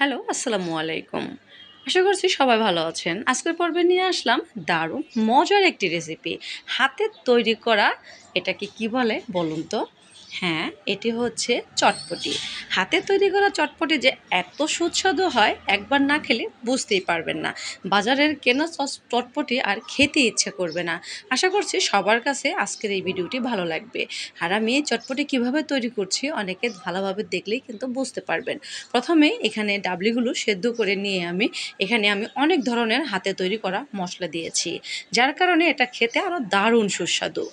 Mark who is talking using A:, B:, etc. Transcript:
A: hello আসসালামু আলাইকুম আশা করছি সবাই ভালো আছেন আজকের পর্বে নিয়ে আসলাম দারুণ মজার একটি রেসিপি হাতের তৈরি করা এটাকে কি বলে বলুন তো হ্যাঁ এটি হচ্ছে চটপটি হাতে তৈরি করা চটপটি যে এত সুস্বাদু হয় একবার না খেলে বুঝতেই পারবেন না বাজারের কেনা চটপটি আর খেতে ইচ্ছে করবে না আশা করছি সবার কাছে আজকের এই ভিডিওটি ভালো লাগবে আর আমি এই চটপটি কীভাবে তৈরি করছি অনেকে ভালোভাবে দেখলেই কিন্তু বুঝতে পারবেন প্রথমে এখানে ডাবলিগুলো সেদ্ধ করে নিয়ে আমি এখানে আমি অনেক ধরনের হাতে তৈরি করা মশলা দিয়েছি যার কারণে এটা খেতে আরও দারুণ সুস্বাদু